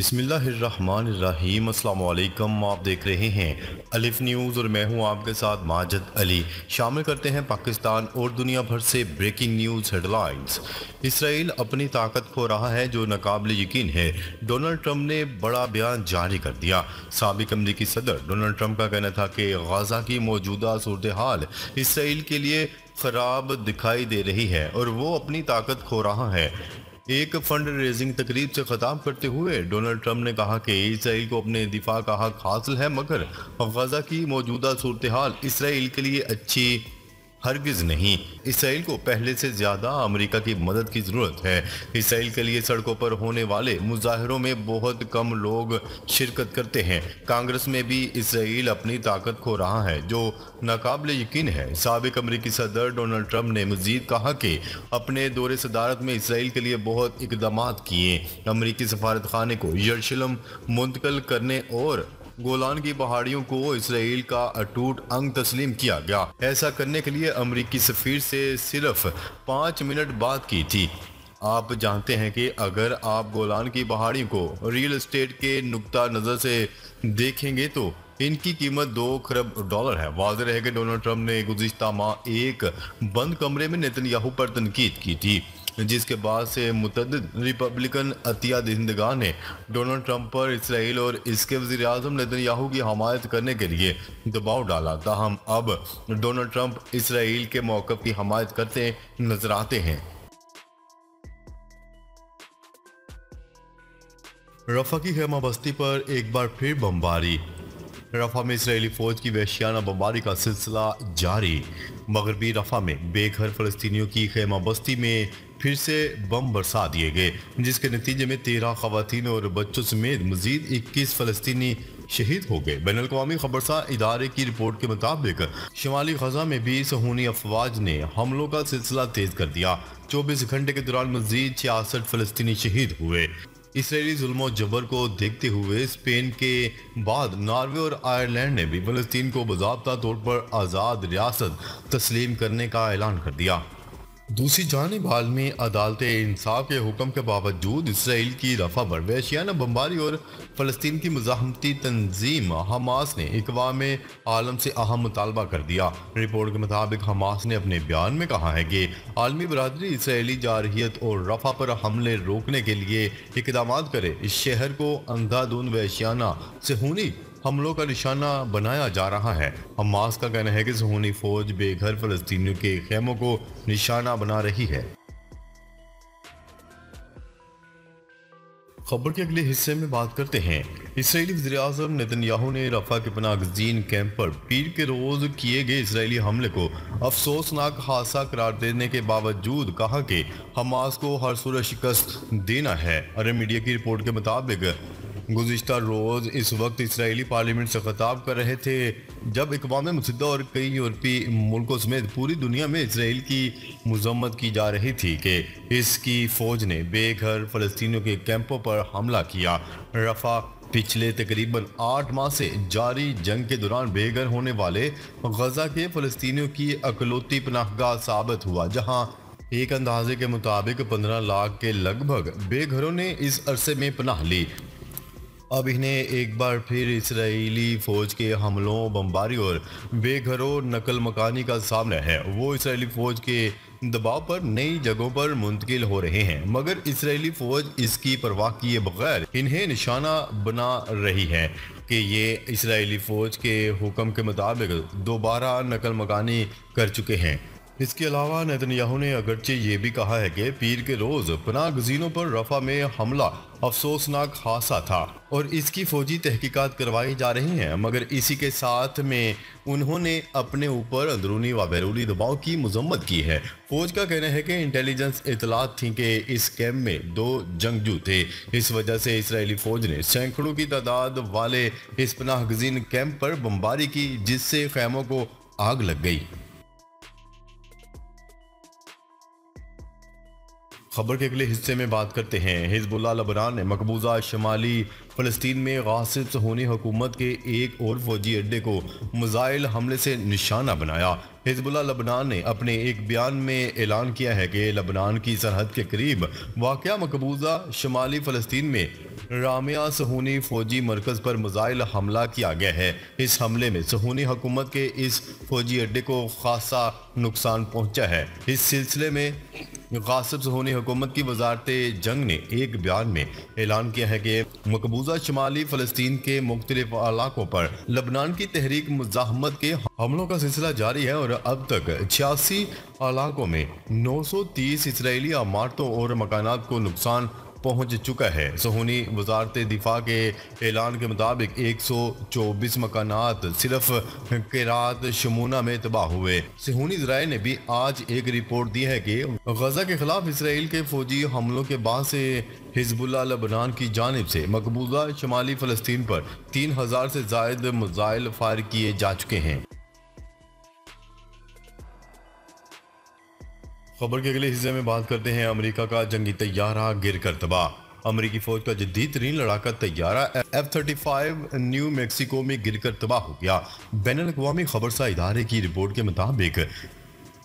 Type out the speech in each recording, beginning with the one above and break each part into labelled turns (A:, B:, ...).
A: बिसमीम अल्लाम आप देख रहे हैं अलिफ न्यूज़ और मैं हूं आपके साथ माजद अली शामिल करते हैं पाकिस्तान और दुनिया भर से ब्रेकिंग न्यूज़ हेडलाइंस इसराइल अपनी ताकत खो रहा है जो नाकबले यकीन है डोनाल्ड ट्रंप ने बड़ा बयान जारी कर दिया सबक अमरीकी सदर डोनाल्ड ट्रंप का कहना था कि गजा की मौजूदा सूरत हाल इसराइल के लिए खराब दिखाई दे रही है और वो अपनी ताकत खो रहा है एक फंड रेजिंग तकरीब से खताब करते हुए डोनाल्ड ट्रंप ने कहा कि इसराइल को अपने दिफा का हक हासिल है मगर गजा की मौजूदा सूरत हाल इसराइल के लिए अच्छी हरगिज़ नहीं इसराइल को पहले से ज़्यादा अमेरिका की मदद की ज़रूरत है इसराइल के लिए सड़कों पर होने वाले मुजाहरों में बहुत कम लोग शिरकत करते हैं कांग्रेस में भी इसराइल अपनी ताकत खो रहा है जो नाकबले यकीन है सबक अमरीकी सदर डोनल्ड ट्रंप ने मजीद कहा कि अपने दौरे सदारत में इसराइल के लिए बहुत इकदाम किए अमरीकी सफारत खाने को यरूशलम मुंतकल करने और गोलान की पहाड़ियों को इसराइल का अटूट अंग तस्लीम किया गया ऐसा करने के लिए अमरीकी सफ़ीर से सिर्फ पाँच मिनट बात की थी आप जानते हैं कि अगर आप गोलान की पहाड़ी को रियल एस्टेट के नुकता नज़र से देखेंगे तो इनकी कीमत दो खरब डॉलर है वाजह है कि डोनाल्ड ट्रंप ने गुजशत माह एक बंद कमरे में नितिन याहू पर तनकीद की थी जिसके बाद से मुतद रिपब्लिकन अतिया दहिंदगा ने डोनाल्ड ट्रंप पर इसराइल और इसके वजी अजम नतनयाहू की हमायत करने के लिए दबाव डाला ताहम अब डोनाल्ड ट्रंप इसराइल के मौक़ की हमायत करते नजर आते हैं रफा की खेमा बस्ती पर एक बार फिर बमबारी रफा में इसराइली फौज की वैश्याना बमबारी का सिलसिला जारी मगरबी रफा में बेघर फलस्तियों की खेमा बस्ती में फिर से बम बरसा दिए गए जिसके नतीजे में तेरह खातन और बच्चों समेत मजीद इक्कीस फलस्तनी शहीद हो गए बैन अवी खबरसा इदारे की रिपोर्ट के मुताबिक शिमाली गजा में भी सहूनी अफवाज ने हमलों का सिलसिला तेज कर दिया चौबीस घंटे के दौरान मजीद छियासठ फलस्तनी शहीद हुए इसराइली जुल्म जबर को देखते हुए स्पेन के बाद नॉर्वे और आयरलैंड ने भी फलस्तीन को बाबा तौर पर आज़ाद रियासत तस्लीम करने का ऐलान कर दिया दूसरी जानब आलमी अदालत इंसाफ के हुक्म के बावजूद इसराइल की रफा बरवेश याना बम्बारी और फ़लस्तीन की मजामती तंजीम हमास ने में आलम से अहम मुतालबा कर दिया रिपोर्ट के मुताबिक हमास ने अपने बयान में कहा है कि आलमी बरदरी इसराइली जारहीत और रफा पर हमले रोकने के लिए इकदाम करे इस शहर को अंधाधुन वैशियाना से होनी हमलों का निशाना बनाया जा रहा है हमास का कहना है कि सहूनी फौज बेघर फलस्तीनियों के खेमों को निशाना बना रही है खबर के अगले हिस्से में बात करते हैं इसराइली वजी अजम नेतन्याहू ने रफा के पना गजीन कैंप पर पीर के रोज किए गए इसराइली हमले को अफसोसनाक हादसा करार देने के बावजूद कहा कि हमास को हर सूरत शिकस्त देना है अरे मीडिया की रिपोर्ट के मुताबिक गुजशत रोज़ इस वक्त इसराइली पार्लियामेंट से खताब कर रहे थे जब इकवाम मुतहदा और कई यूरोपी मुल्कों समेत पूरी दुनिया में इसराइल की मजम्मत की जा रही थी कि इसकी फ़ौज ने बेघर फ़लस्तियों के कैंपों पर हमला किया रफा पिछले तकरीबन आठ माह से जारी जंग के दौरान बेघर होने वाले गजा के फ़लस्तियों की अकलौती पनाहगाह साबित हुआ जहाँ एक अंदाजे के मुताबिक पंद्रह लाख के लगभग बेघरों ने इस अरसे में पनाह ली अब इन्हें एक बार फिर इसराइली फ़ौज के हमलों बमबारी और बेघरों नकल मकानी का सामना है वो इसराइली फ़ौज के दबाव पर नई जगहों पर मुंतकिल हो रहे हैं मगर इसराइली फ़ौज इसकी परवाह किए बगैर इन्हें निशाना बना रही है कि ये इसराइली फ़ौज के हुक्म के मुताबिक दोबारा नकल मकानी कर चुके हैं इसके अलावा नैतनयाहू ने अगरचे ये भी कहा है कि पीर के रोज पनाह गजीनों पर रफा में हमला अफसोसनाक हादसा था और इसकी फौजी तहकीकात करवाई जा रही हैं मगर इसी के साथ में उन्होंने अपने ऊपर अंदरूनी व बैरूनी दबाव की मजम्मत की है फौज का कहना है कि इंटेलिजेंस इतलात थी कि इस कैम्प में दो जंगजू थे इस वजह से इसराइली फौज ने सैकड़ों की तादाद वाले इस पनाह गजीन कैंप पर बमबारी की जिससे खैमों को आग लग गई खबर के अगले हिस्से में बात करते हैं हिजबुल्ला लबनान ने मकबूजा शमाली फ़लस्तीन में गासिब होने हुकूमत के एक और फौजी अड्डे को मिज़ाइल हमले से निशाना बनाया हिजबुल्ला लबनान ने अपने एक बयान में ऐलान किया है कि लबनान की सरहद के करीब वाक़ मकबूजा शमाली फ़लस्तीन में रामिया सहूनी फौजी मरकज़ पर मिज़ाइल हमला किया गया है इस हमले में सहूनी हुकूमत के इस फौजी अड्डे को खासा नुकसान पहुंचा है इस सिलसिले में गासिब सोनी हुकूमत की वजारत जंग ने एक बयान में ऐलान किया है कि मकबूजा शुमाली फलस्तीन के मुख्तलिफ इलाकों पर लबनान की तहरीक मुजाहमत के हमलों का सिलसिला जारी है और अब तक छियासी इलाकों में नौ सौ तीस इसराइली इमारतों और मकाना को नुकसान पहुंच चुका है सहोनी वजारत दिफा के ऐलान के मुताबिक 124 मकाना सिर्फ किरात शमूना में तबाह हुए सहूनी जराये ने भी आज एक रिपोर्ट दी है कि गजा के खिलाफ इसराइल के फौजी हमलों के बाद से हिजबुल्ला लबनान की जानब से मकबूजा शुमाली फ़लस्तीन पर तीन हज़ार से जायद मिज़ाइल फायर किए जा चुके हैं खबर के अगले हिस्से में बात करते हैं अमेरिका का जंगी तैयारा गिर कर तबाह अमरीकी फौज का जदीद तरीन लड़ाका तैयारा F thirty five New Mexico में गिर कर तबाह हो गया बैन अवी खबरसा इदारे की रिपोर्ट के मुताबिक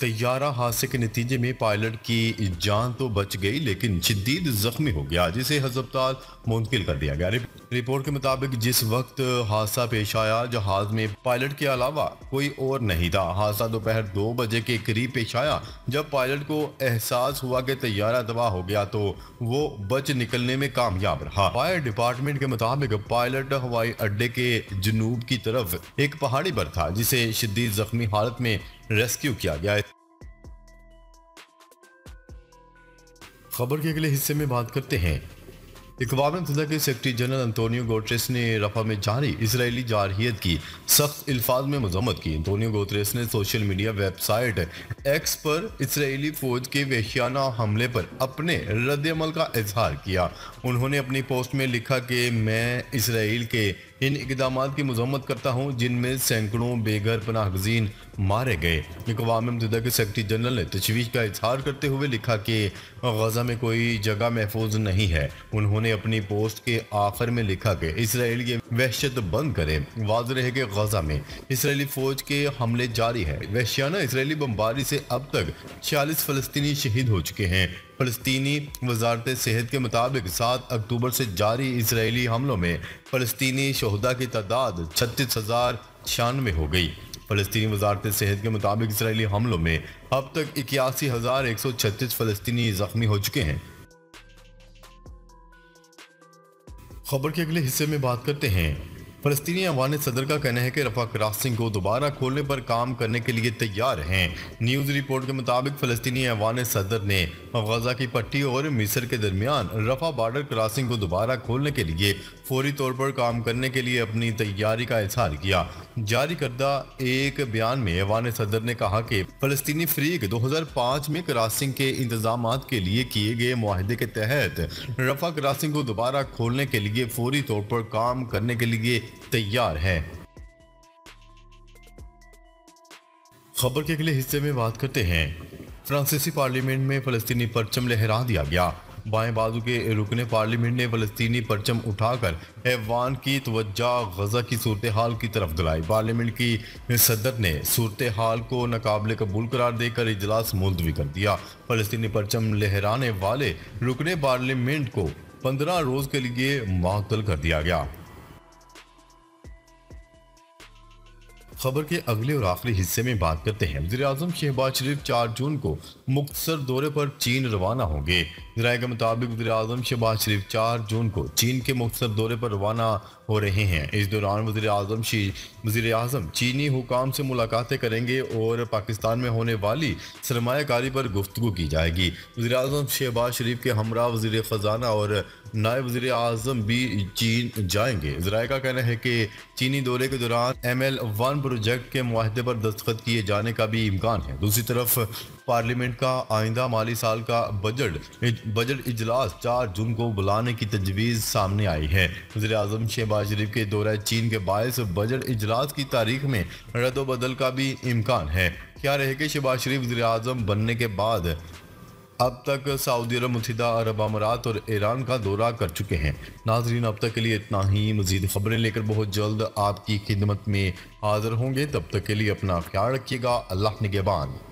A: तैयारा हादसे के नतीजे में पायलट की जान तो बच गई लेकिन शदीद जख्मी हो गया जिसे हस्पताल मुंतकिल कर दिया गया रिपोर्ट के मुताबिक जिस वक्त हादसा पेश आया जहाज में पायलट के अलावा कोई और नहीं था हादसा दोपहर दो, दो बजे के करीब पेश आया जब पायलट को एहसास हुआ कि तैयारा तबाह हो गया तो वो बच निकलने में कामयाब रहा फायर डिपार्टमेंट के मुताबिक पायलट हवाई अड्डे के जनूब की तरफ एक पहाड़ी पर था जिसे शदीद जख्मी हालत में रेस्क्यू किया गया है खबर के अगले हिस्से में बात करते हैं इकबाल मुतदा के सेक्रेटरी जनरल अंतोनियो गोट्रेस ने रफा में जारी इसराइली जारहीत की सख्त अल्फाज में मजम्मत की अंतोनियो गोट्रेस ने सोशल मीडिया वेबसाइट एक्स पर इसराइली फौज के वहशियाना हमले पर अपने रद्दमल का इजहार किया उन्होंने अपनी पोस्ट में लिखा कि मैं इसराइल के इन इकदाम की मजम्मत करता हूँ जिनमें सैकड़ों बेघर पनाह गजीन मारे गए अकवा मतदा के सेक्रटरी जनरल ने तशवीश का इजहार करते हुए लिखा कि गजा में कोई जगह महफूज नहीं है उन्होंने अपनी पोस्ट के आखिर में लिखा कि इसराइल ये वहशत बंद करे वाज रहे कि गजा में इसराइली फौज के हमले जारी है वहशियाना इसराइली बम्बारी से अब तक छियालीस फलस्तनी शहीद हो चुके हैं फ़लस्तनी वजारत सेहत के मुताबिक सात अक्टूबर से जारी इसराइली हमलों में फ़लस्तनी शहदा की तादाद छत्तीस हज़ार छियानवे हो गई फ़लस्तनी वजारत सेहत के मुताबिक इसराइली हमलों में अब तक इक्यासी हज़ार एक सौ छत्तीस फ़लस्तनी ज़ख्मी हो चुके हैं खबर के अगले हिस्से में बात करते हैं फलस्तनी अवान सदर का कहना है कि रफ़ा क्रासिंग को दोबारा खोलने पर काम करने के लिए तैयार हैं न्यूज़ रिपोर्ट के मुताबिक फ़लस्तनी अवान सदर ने गजा की पट्टी और मिसर के दरमियान रफा बॉर्डर क्रॉसिंग को दोबारा खोलने के लिए फौरी तौर पर काम करने के लिए अपनी तैयारी का इजहार किया जारी करदा एक बयान में अवान सदर ने कहा कि फलस्तीनी फ्रीक 2005 में क्रॉसिंग के इंतजाम के लिए किए गए माहदे के तहत रफा क्रॉसिंग को दोबारा खोलने के लिए फौरी तौर पर काम करने के लिए तैयार है खबर के अगले हिस्से में बात करते हैं फ्रांसीसी पार्लियामेंट में फलस्तीनी परचम लहरा दिया गया बाएं बाजू के रुकने पार्लियामेंट ने फलस्तीनी परचम उठाकर एवान की तवज्जा गजा की सूरत हाल की तरफ दिलाई पार्लियामेंट की सदर ने सूरत हाल को नाकबले कबूल करार देकर इजलास मुलतवी कर दिया फ़लस्तनी परचम लहराने वाले रुकने पार्लियामेंट को पंद्रह रोज के लिए मअतल कर दिया गया खबर के अगले और आखिरी हिस्से में बात करते हैं वजी अजम शहबाज शरीफ चार जून को मुख्तर दौरे पर चीन रवाना होंगे जरा के मुताबिक वजी अजम शहबाज शरीफ चार जून को चीन के मुख्तर दौरे पर रवाना हो रहे हैं इस दौरान वजी अजम वजी अजम चीनी हुकाम से मुलाकातें करेंगे और पाकिस्तान में होने वाली सरमाकारी पर गुफ्तु की जाएगी वजी अजम शहबाज शरीफ के हमरा वजी ख़जाना और नायब वजीर अजम भी चीन जाएंगे जराये का कहना है कि चीनी दौरे के दौरान एम एल वन प्रोजेक्ट के माहदे पर दस्तखत किए जाने का भी इम्कान है दूसरी तरफ पार्लियामेंट का आइंदा माली साल का बजट बजट इजलास चार जून को बुलाने की तजवीज़ सामने आई है वजी अजम शहबाज शरीफ के दौरा चीन के बायस बजट इजलास की तारीख में रद्द बदल का भी इम्कान है क्या रहे कि शहबाज शरीफ वजी बनने के बाद अब तक सऊदी अरब मुतहदा अरब अमारात और ईरान का दौरा कर चुके हैं नाजरीन अब तक के लिए इतना ही मज़ीद खबरें लेकर बहुत जल्द आपकी खिदमत में हाज़िर होंगे तब तक के लिए अपना ख्याल रखिएगा अल्लाह नगेबान